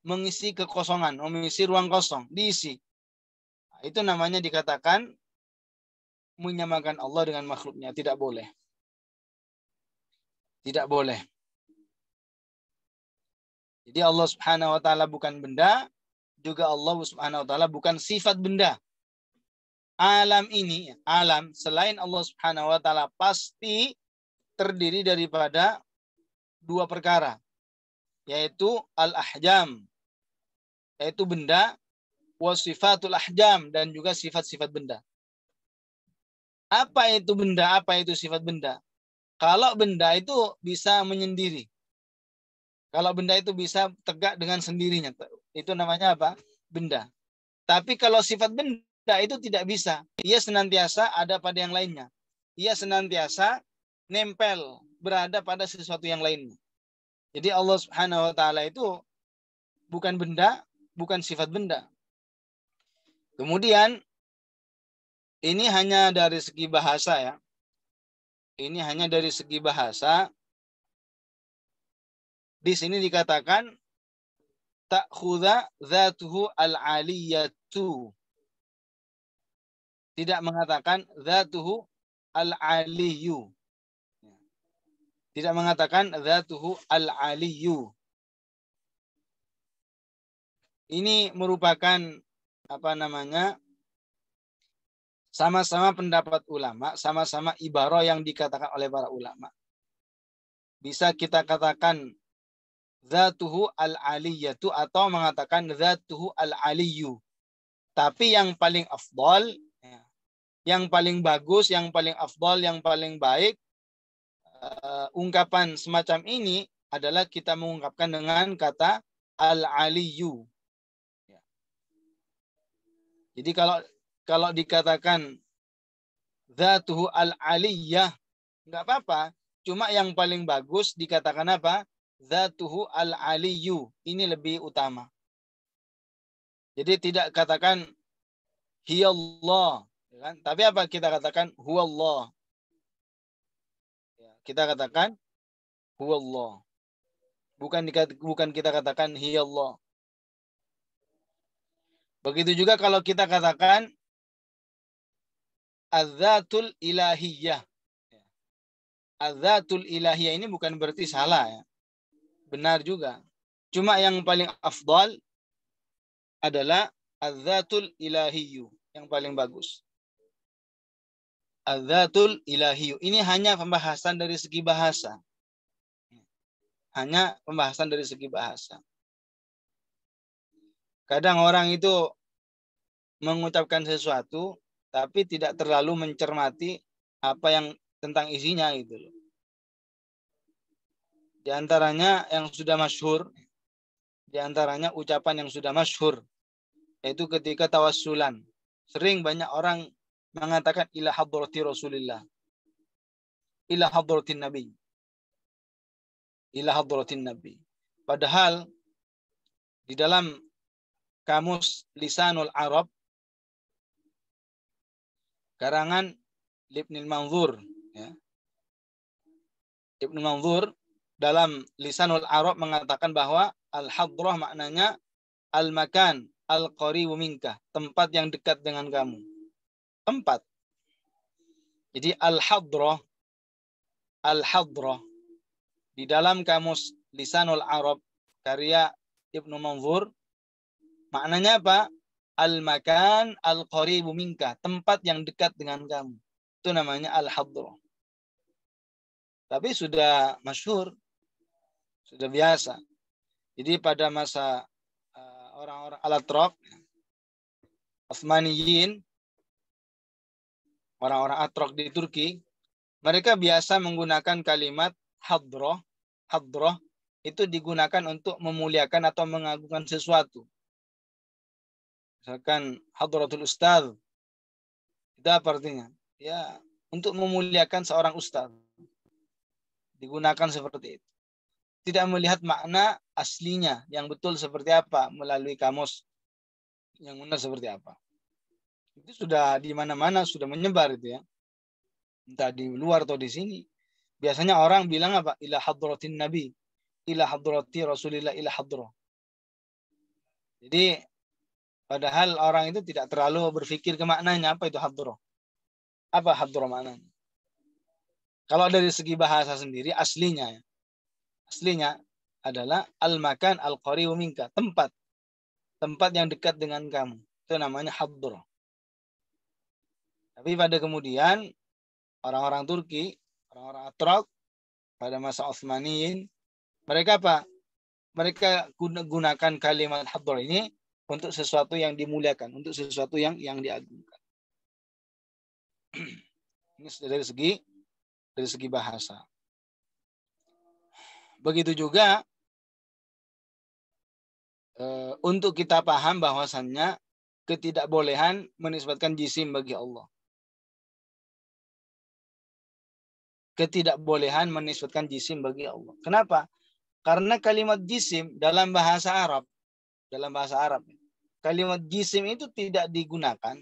mengisi kekosongan, mengisi ruang kosong, diisi. Nah, itu namanya dikatakan menyamakan Allah dengan makhluknya. Tidak boleh. Tidak boleh. Jadi Allah subhanahu wa ta'ala bukan benda, juga Allah subhanahu wa ta'ala bukan sifat benda. Alam ini, alam selain Allah subhanahu wa ta'ala pasti terdiri daripada dua perkara. Yaitu al-ahjam. Yaitu benda, wasifatul ahjam, dan juga sifat-sifat benda. Apa itu benda? Apa itu sifat benda? Kalau benda itu bisa menyendiri. Kalau benda itu bisa tegak dengan sendirinya. Itu namanya apa? Benda. Tapi kalau sifat benda itu tidak bisa. Ia senantiasa ada pada yang lainnya. Ia senantiasa nempel, berada pada sesuatu yang lainnya. Jadi Allah Subhanahu wa taala itu bukan benda, bukan sifat benda. Kemudian ini hanya dari segi bahasa ya. Ini hanya dari segi bahasa. Di sini dikatakan takhuda zatuhu al-aliyatu. Tidak mengatakan zatuhu al-aliyu. Tidak mengatakan zatuhu al-aliyu. Ini merupakan apa namanya? Sama-sama pendapat ulama, sama-sama ibarat yang dikatakan oleh para ulama. Bisa kita katakan zatuhu al-aliyatu atau mengatakan zatuhu al-aliyu. Tapi yang paling afdol, ya, yang paling bagus, yang paling afdol, yang paling baik, uh, ungkapan semacam ini adalah kita mengungkapkan dengan kata al-aliyu. Ya. Jadi kalau kalau dikatakan zatuhu al-aliyah, nggak apa-apa. Cuma yang paling bagus dikatakan apa? Zatuhu al-aliyu. Ini lebih utama. Jadi tidak katakan hiyallah. Allah ya kan? Tapi apa kita katakan? Huwallah. Ya, kita katakan huwallah. Bukan, bukan kita katakan hiyallah. Begitu juga kalau kita katakan azatul ilahiyah. Azatul ilahiyah ini bukan berarti salah ya. Benar juga. Cuma yang paling afdal adalah azatul ilahiyu. Yang paling bagus. Azatul ilahiyu. Ini hanya pembahasan dari segi bahasa. Hanya pembahasan dari segi bahasa. Kadang orang itu mengucapkan sesuatu tapi tidak terlalu mencermati apa yang tentang isinya itu. loh. Di antaranya yang sudah masyhur, di antaranya ucapan yang sudah masyhur yaitu ketika tawassulan. Sering banyak orang mengatakan ila hadrati Rasulillah. Ila hadratin Nabi. Ila hadratin Nabi. Padahal di dalam kamus lisanul Arab karangan Ibn Manzur ya. Ibnu Manzur dalam Lisanul Arab mengatakan bahwa al-hadrah maknanya al-makan al-qaribu minka, tempat yang dekat dengan kamu. Tempat. Jadi al-hadrah al-hadrah di dalam kamus Lisanul Arab karya Ibnu Manzur maknanya apa? Al-makan al-qaribu minka. Tempat yang dekat dengan kamu. Itu namanya al-hadro. Tapi sudah masyhur, sudah biasa. Jadi pada masa eh, orang-orang uh, alat rock, Osmaniyin, orang-orang atrok di Turki, mereka biasa menggunakan kalimat hadroh, hadroh itu digunakan untuk memuliakan atau mengagungkan sesuatu. Misalkan hadratul ustaz. Kita artinya? Ya, untuk memuliakan seorang ustaz. Digunakan seperti itu. Tidak melihat makna aslinya yang betul seperti apa melalui kamus yang benar seperti apa. Itu sudah di mana-mana sudah menyebar itu ya. Entah di luar atau di sini. Biasanya orang bilang apa? Ila hadratin nabi, ila hadrati rasulillah, ila hadrah. Jadi Padahal orang itu tidak terlalu berpikir ke maknanya apa itu hadroh. Apa hadroh maknanya? Kalau dari segi bahasa sendiri aslinya ya. aslinya adalah al-makan al kori minka, tempat. Tempat yang dekat dengan kamu. Itu namanya hadroh. Tapi pada kemudian orang-orang Turki, orang-orang Atrok pada masa Utsmaniyin, mereka apa? Mereka gunakan kalimat hadroh ini untuk sesuatu yang dimuliakan, untuk sesuatu yang yang diagungkan. <clears throat> Ini dari segi dari segi bahasa. Begitu juga eh, untuk kita paham bahwasannya ketidakbolehan menisbatkan jisim bagi Allah. Ketidakbolehan menisbatkan jisim bagi Allah. Kenapa? Karena kalimat jisim dalam bahasa Arab dalam bahasa Arab. Kalimat jisim itu tidak digunakan,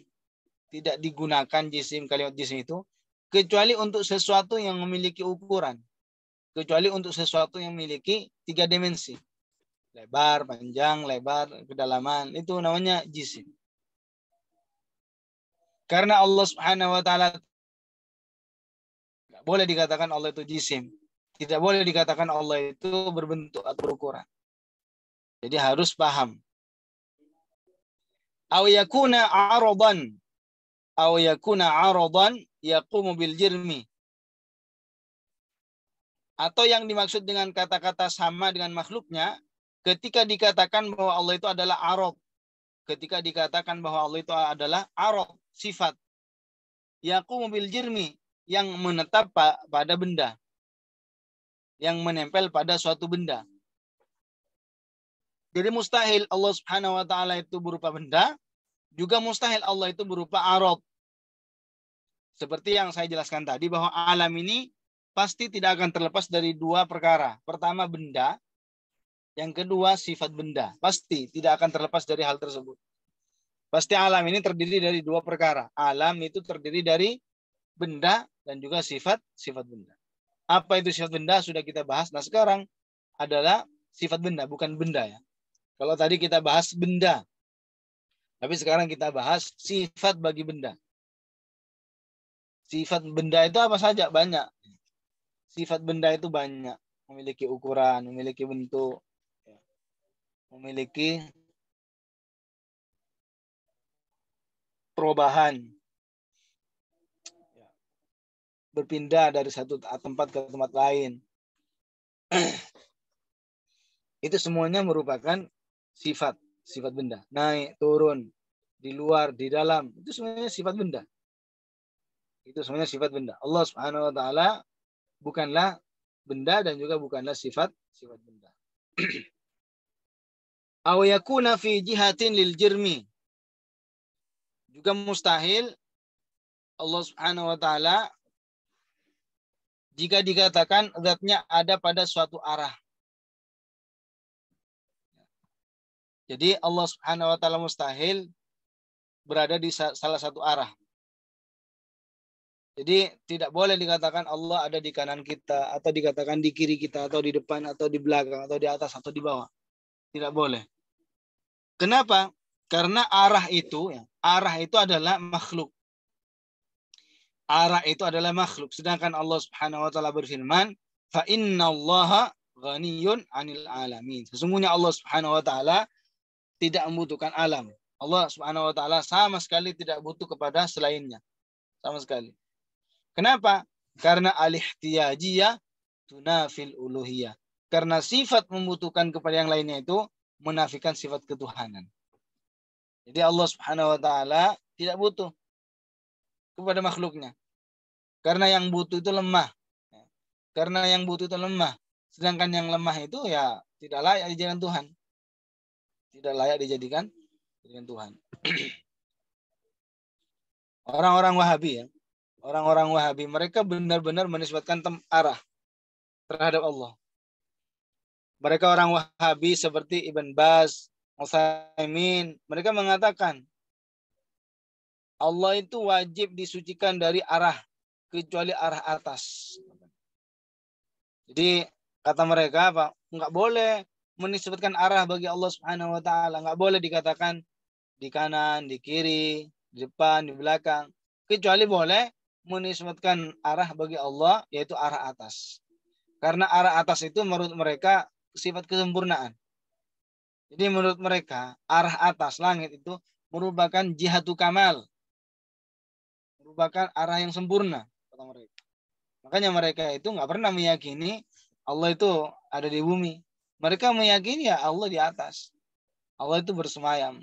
tidak digunakan jisim kalimat jisim itu kecuali untuk sesuatu yang memiliki ukuran. Kecuali untuk sesuatu yang memiliki tiga dimensi. Lebar, panjang, lebar, kedalaman. Itu namanya jisim. Karena Allah subhanahu wa ta'ala tidak boleh dikatakan Allah itu jisim. Tidak boleh dikatakan Allah itu berbentuk atau berukuran. Jadi harus paham. Aw yakuna aradan. Aw yakuna aradan yaqumu bil jirmi. Atau yang dimaksud dengan kata-kata sama dengan makhluknya, ketika dikatakan bahwa Allah itu adalah arok, Ketika dikatakan bahwa Allah itu adalah arok sifat. Yaqumu bil jirmi, yang menetap pada benda. Yang menempel pada suatu benda. Jadi mustahil Allah Subhanahu wa taala itu berupa benda, juga mustahil Allah itu berupa arad. Seperti yang saya jelaskan tadi bahwa alam ini pasti tidak akan terlepas dari dua perkara. Pertama benda, yang kedua sifat benda. Pasti tidak akan terlepas dari hal tersebut. Pasti alam ini terdiri dari dua perkara. Alam itu terdiri dari benda dan juga sifat sifat benda. Apa itu sifat benda sudah kita bahas. Nah, sekarang adalah sifat benda bukan benda ya. Kalau tadi kita bahas benda, tapi sekarang kita bahas sifat bagi benda. Sifat benda itu apa saja? Banyak. Sifat benda itu banyak. Memiliki ukuran, memiliki bentuk, memiliki perubahan. Berpindah dari satu tempat ke tempat lain. <clears throat> itu semuanya merupakan sifat sifat benda naik turun di luar di dalam itu semuanya sifat benda itu semuanya sifat benda Allah subhanahu wa taala bukanlah benda dan juga bukanlah sifat sifat benda <clears throat> aw yakuna fi jihatin lil jirmi juga mustahil Allah subhanahu wa taala jika dikatakan zatnya ada pada suatu arah Jadi Allah Subhanahu wa taala mustahil berada di salah satu arah. Jadi tidak boleh dikatakan Allah ada di kanan kita atau dikatakan di kiri kita atau di depan atau di belakang atau di atas atau di bawah. Tidak boleh. Kenapa? Karena arah itu ya, arah itu adalah makhluk. Arah itu adalah makhluk. Sedangkan Allah Subhanahu wa taala berfirman, "Fa inna Allah ghaniyun 'anil alamin." Sesungguhnya Allah Subhanahu wa taala tidak membutuhkan alam. Allah Subhanahu wa taala sama sekali tidak butuh kepada selainnya. Sama sekali. Kenapa? Karena al-ihtiyajiyah tunafil uluhiyah. Karena sifat membutuhkan kepada yang lainnya itu menafikan sifat ketuhanan. Jadi Allah Subhanahu wa taala tidak butuh kepada makhluknya. Karena yang butuh itu lemah. Karena yang butuh itu lemah. Sedangkan yang lemah itu ya tidak layak di jalan Tuhan tidak layak dijadikan dengan Tuhan. <clears throat> Orang-orang Wahabi ya. Orang-orang Wahabi mereka benar-benar menisbatkan tem arah terhadap Allah. Mereka orang Wahabi seperti Ibn Bas, Utsaimin, mereka mengatakan Allah itu wajib disucikan dari arah kecuali arah atas. Jadi kata mereka apa? Enggak boleh menisbatkan arah bagi Allah Subhanahu wa taala. Enggak boleh dikatakan di kanan, di kiri, di depan, di belakang. Kecuali boleh menisbatkan arah bagi Allah yaitu arah atas. Karena arah atas itu menurut mereka sifat kesempurnaan. Jadi menurut mereka arah atas langit itu merupakan jihatu kamal. Merupakan arah yang sempurna kata mereka. Makanya mereka itu nggak pernah meyakini Allah itu ada di bumi. Mereka meyakini ya Allah di atas. Allah itu bersemayam.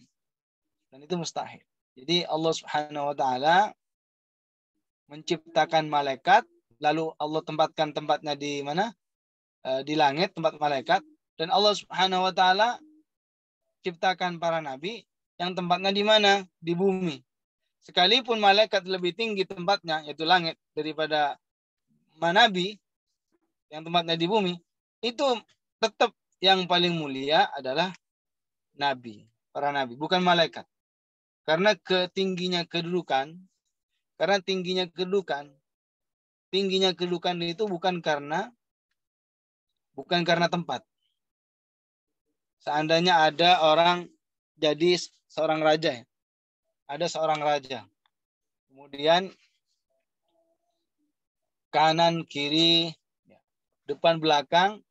Dan itu mustahil. Jadi Allah Subhanahu wa taala menciptakan malaikat, lalu Allah tempatkan tempatnya di mana? Eh, di langit tempat malaikat dan Allah Subhanahu wa taala ciptakan para nabi yang tempatnya di mana? Di bumi. Sekalipun malaikat lebih tinggi tempatnya yaitu langit daripada manabi yang tempatnya di bumi, itu tetap yang paling mulia adalah nabi, para nabi, bukan malaikat. Karena ketingginya kedudukan, karena tingginya kedudukan, tingginya kedudukan itu bukan karena bukan karena tempat. Seandainya ada orang jadi seorang raja, ya. ada seorang raja, kemudian kanan kiri depan belakang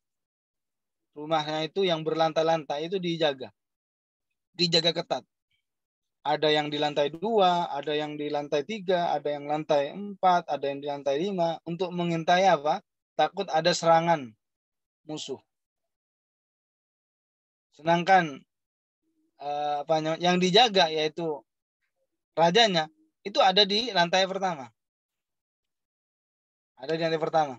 rumahnya itu yang berlantai-lantai itu dijaga. Dijaga ketat. Ada yang di lantai dua, ada yang di lantai tiga, ada yang lantai empat, ada yang di lantai lima. Untuk mengintai apa? Takut ada serangan musuh. Sedangkan eh, apa yang dijaga yaitu rajanya itu ada di lantai pertama. Ada di lantai pertama.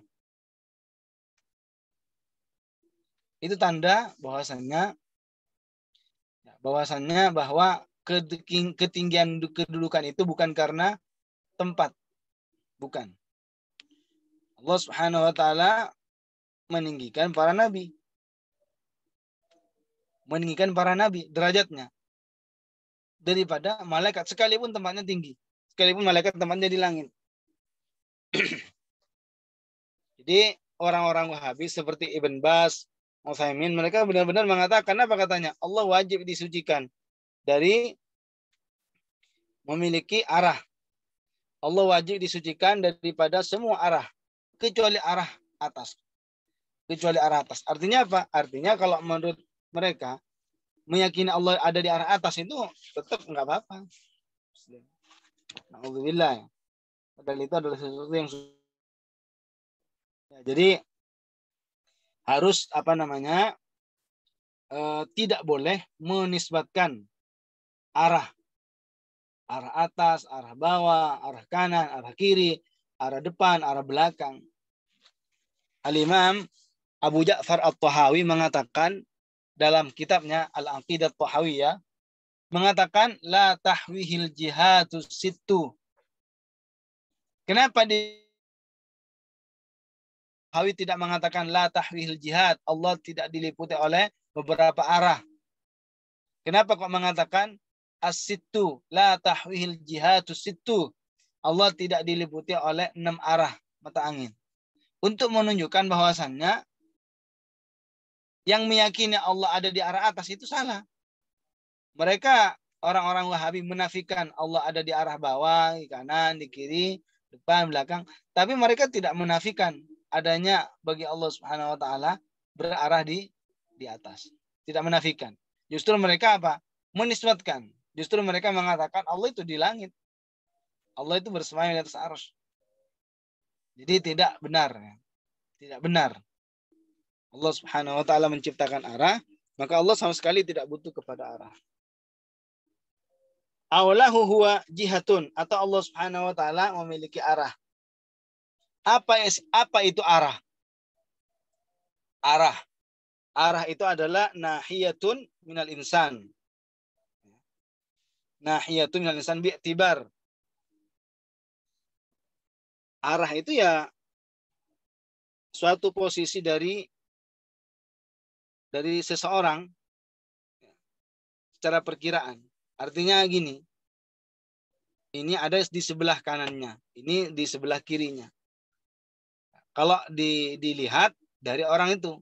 itu tanda bahwasannya ya, bahwasannya bahwa ketinggian kedudukan itu bukan karena tempat bukan Allah Subhanahu wa taala meninggikan para nabi meninggikan para nabi derajatnya daripada malaikat sekalipun tempatnya tinggi sekalipun malaikat tempatnya di langit <clears throat> jadi orang-orang Wahabi seperti Ibn Bas Utsaimin mereka benar-benar mengatakan apa katanya? Allah wajib disucikan dari memiliki arah. Allah wajib disucikan daripada semua arah kecuali arah atas. Kecuali arah atas. Artinya apa? Artinya kalau menurut mereka meyakini Allah ada di arah atas itu tetap nggak apa-apa. Alhamdulillah. Padahal itu adalah sesuatu yang ya, jadi harus apa namanya e, tidak boleh menisbatkan arah arah atas arah bawah arah kanan arah kiri arah depan arah belakang al imam Abu Ja'far al tahawi mengatakan dalam kitabnya Al-Aqidah ya mengatakan la tahwihil jihatu situ. Kenapa di Hawi tidak mengatakan la tahwil jihad. Allah tidak diliputi oleh beberapa arah. Kenapa kok mengatakan as-sittu la tahwil jihadu situ Allah tidak diliputi oleh enam arah mata angin. Untuk menunjukkan bahwasannya yang meyakini Allah ada di arah atas itu salah. Mereka orang-orang Wahabi menafikan Allah ada di arah bawah, di kanan, di kiri, depan, belakang. Tapi mereka tidak menafikan adanya bagi Allah Subhanahu wa taala berarah di di atas. Tidak menafikan. Justru mereka apa? Menisbatkan. Justru mereka mengatakan Allah itu di langit. Allah itu bersemayam di atas arus. Jadi tidak benar. Ya. Tidak benar. Allah Subhanahu wa taala menciptakan arah, maka Allah sama sekali tidak butuh kepada arah. Aulahu huwa jihatun atau Allah Subhanahu wa taala memiliki arah. Apa apa itu arah? Arah. Arah itu adalah nahiyatun minal insan. Nahiyatun minal insan bi'tibar. Arah itu ya suatu posisi dari dari seseorang secara perkiraan. Artinya gini, ini ada di sebelah kanannya, ini di sebelah kirinya. Kalau di, dilihat dari orang itu.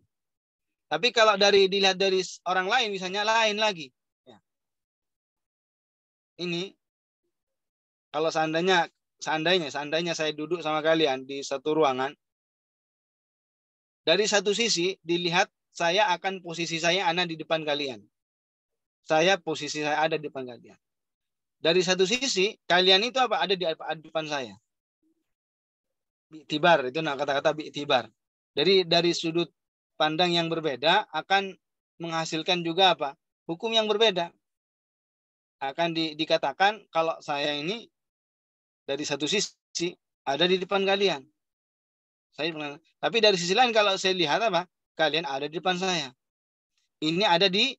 Tapi kalau dari dilihat dari orang lain misalnya lain lagi. Ya. Ini kalau seandainya seandainya seandainya saya duduk sama kalian di satu ruangan dari satu sisi dilihat saya akan posisi saya ada di depan kalian. Saya posisi saya ada di depan kalian. Dari satu sisi kalian itu apa ada di depan saya biktibar itu nah kata-kata biktibar Jadi dari sudut pandang yang berbeda akan menghasilkan juga apa? Hukum yang berbeda. Akan di, dikatakan kalau saya ini dari satu sisi ada di depan kalian. Saya tapi dari sisi lain kalau saya lihat apa? Kalian ada di depan saya. Ini ada di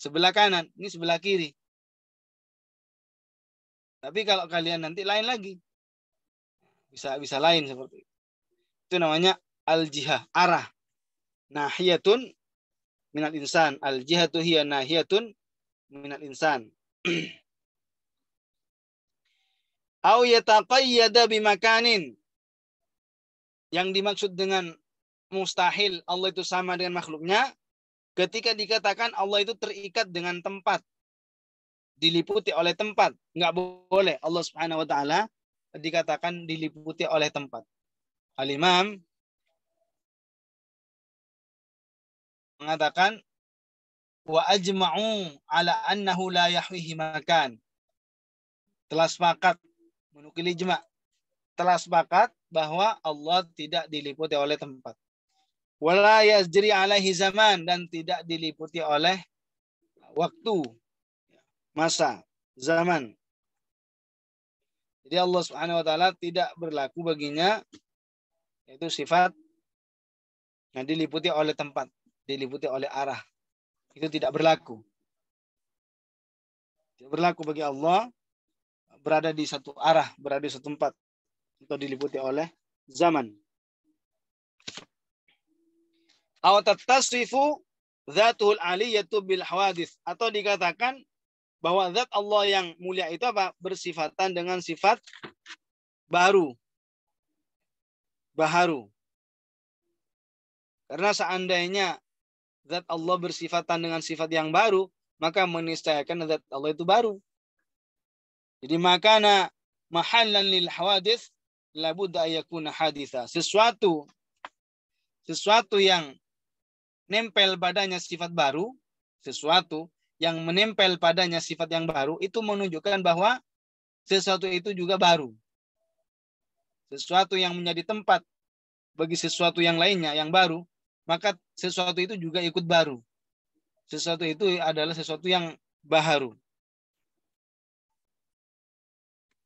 sebelah kanan, ini sebelah kiri. Tapi kalau kalian nanti lain lagi, bisa bisa lain seperti itu. Itu namanya al-jihah, arah. Nahiyatun minat insan. Al-jihatu hiya nahiyatun minat insan. <clears throat> Au yataqayyada bimakanin. Yang dimaksud dengan mustahil Allah itu sama dengan makhluknya ketika dikatakan Allah itu terikat dengan tempat diliputi oleh tempat nggak boleh Allah subhanahu wa taala dikatakan diliputi oleh tempat. Al-Imam mengatakan wa ajma'u ala annahu la yahwihi makan. Telah sepakat menukil ijma. Telah sepakat bahwa Allah tidak diliputi oleh tempat. Wala yajri alaihi zaman dan tidak diliputi oleh waktu, masa, zaman. Jadi Allah Subhanahu wa taala tidak berlaku baginya yaitu sifat yang diliputi oleh tempat, diliputi oleh arah. Itu tidak berlaku. Tidak berlaku bagi Allah berada di satu arah, berada di satu tempat atau diliputi oleh zaman. Atau tatasifu zatul aliyatu bil hawadits atau dikatakan bahwa zat Allah yang mulia itu apa? Bersifatan dengan sifat baru. Baharu. Karena seandainya zat Allah bersifatan dengan sifat yang baru, maka menistaikan zat Allah itu baru. Jadi makana mahallan lil hawadith labudda ayakuna haditha. Sesuatu sesuatu yang nempel badannya sifat baru, sesuatu yang menempel padanya sifat yang baru itu menunjukkan bahwa sesuatu itu juga baru. Sesuatu yang menjadi tempat bagi sesuatu yang lainnya yang baru, maka sesuatu itu juga ikut baru. Sesuatu itu adalah sesuatu yang baharu.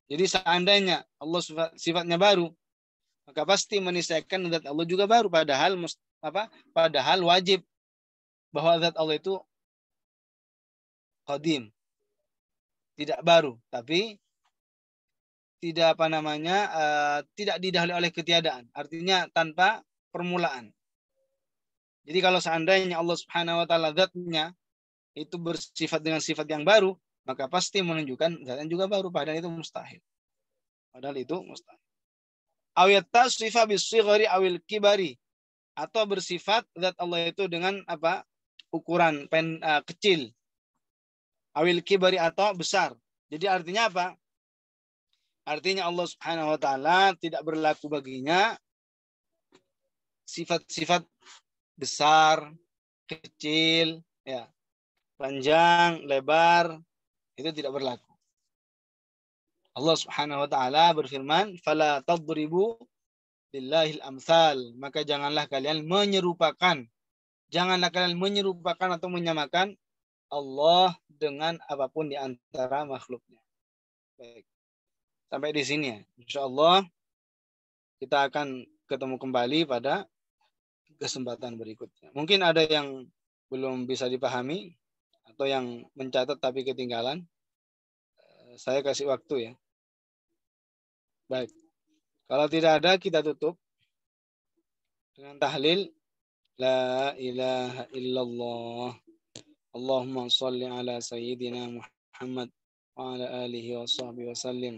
Jadi seandainya Allah sifatnya baru, maka pasti menisahkan zat Allah juga baru padahal apa? Padahal wajib bahwa zat Allah itu qadim. Tidak baru, tapi tidak apa namanya uh, tidak didahului oleh ketiadaan. Artinya tanpa permulaan. Jadi kalau seandainya Allah Subhanahu wa taala zatnya itu bersifat dengan sifat yang baru, maka pasti menunjukkan zatnya juga baru padahal itu mustahil. Padahal itu mustahil. Awiyat tasrifa bisigari awil kibari atau bersifat zat Allah itu dengan apa ukuran pen, uh, kecil awil kibari atau besar. Jadi artinya apa? Artinya Allah Subhanahu wa taala tidak berlaku baginya sifat-sifat besar, kecil, ya. Panjang, lebar itu tidak berlaku. Allah Subhanahu wa taala berfirman, "Fala tadribu lillahil amsal." Maka janganlah kalian menyerupakan janganlah kalian menyerupakan atau menyamakan Allah dengan apapun di antara makhluknya. Baik. Sampai di sini ya. Insya Allah kita akan ketemu kembali pada kesempatan berikutnya. Mungkin ada yang belum bisa dipahami atau yang mencatat tapi ketinggalan. Eh, saya kasih waktu ya. Baik. Kalau tidak ada kita tutup dengan tahlil La ilaha illallah. اللهم صل على سيدنا محمد وعلى آله وصحبه وسلم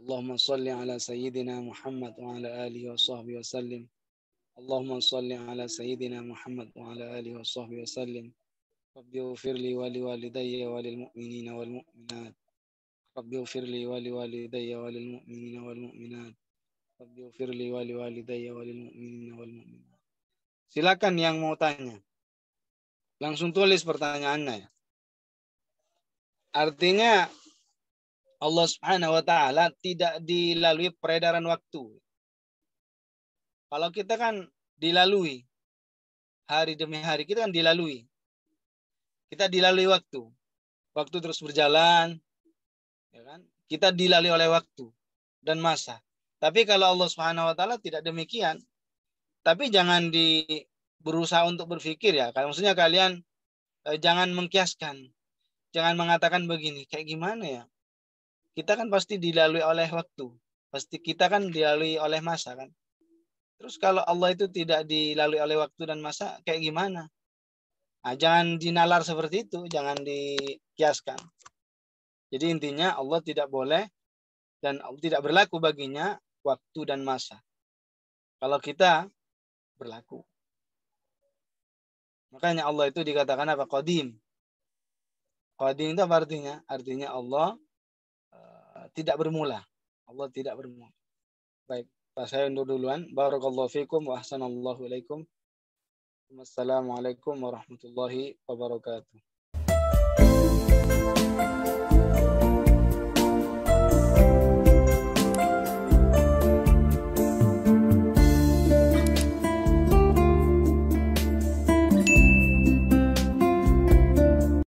اللهم صل على سيدنا محمد وعلى آله وصحبه وسلم اللهم صل على سيدنا محمد وعلى آله وصحبه وسلم رب اغفر لي ولوالدي وللمؤمنين والمؤمنات رب اغفر لي ولوالدي وللمؤمنين والمؤمنات رب اغfir لي wali walidayya walil mu'minina wal mu'minat. Silakan yang mau tanya. langsung tulis pertanyaannya. Artinya Allah Subhanahu wa taala tidak dilalui peredaran waktu. Kalau kita kan dilalui hari demi hari kita kan dilalui. Kita dilalui waktu. Waktu terus berjalan ya kan? Kita dilalui oleh waktu dan masa. Tapi kalau Allah Subhanahu wa taala tidak demikian. Tapi jangan di berusaha untuk berpikir ya. Maksudnya kalian eh, jangan mengkiaskan. Jangan mengatakan begini, kayak gimana ya? Kita kan pasti dilalui oleh waktu. Pasti kita kan dilalui oleh masa kan. Terus kalau Allah itu tidak dilalui oleh waktu dan masa, kayak gimana? Nah, jangan dinalar seperti itu, jangan dikiaskan. Jadi intinya Allah tidak boleh dan tidak berlaku baginya waktu dan masa. Kalau kita berlaku. Makanya Allah itu dikatakan apa? Qadim. Qadim itu apa artinya? Artinya Allah uh, tidak bermula. Allah tidak bermula. Baik, Pak saya undur duluan. Barakallahu fikum wa ahsanallahu alaikum Wassalamualaikum warahmatullahi wabarakatuh.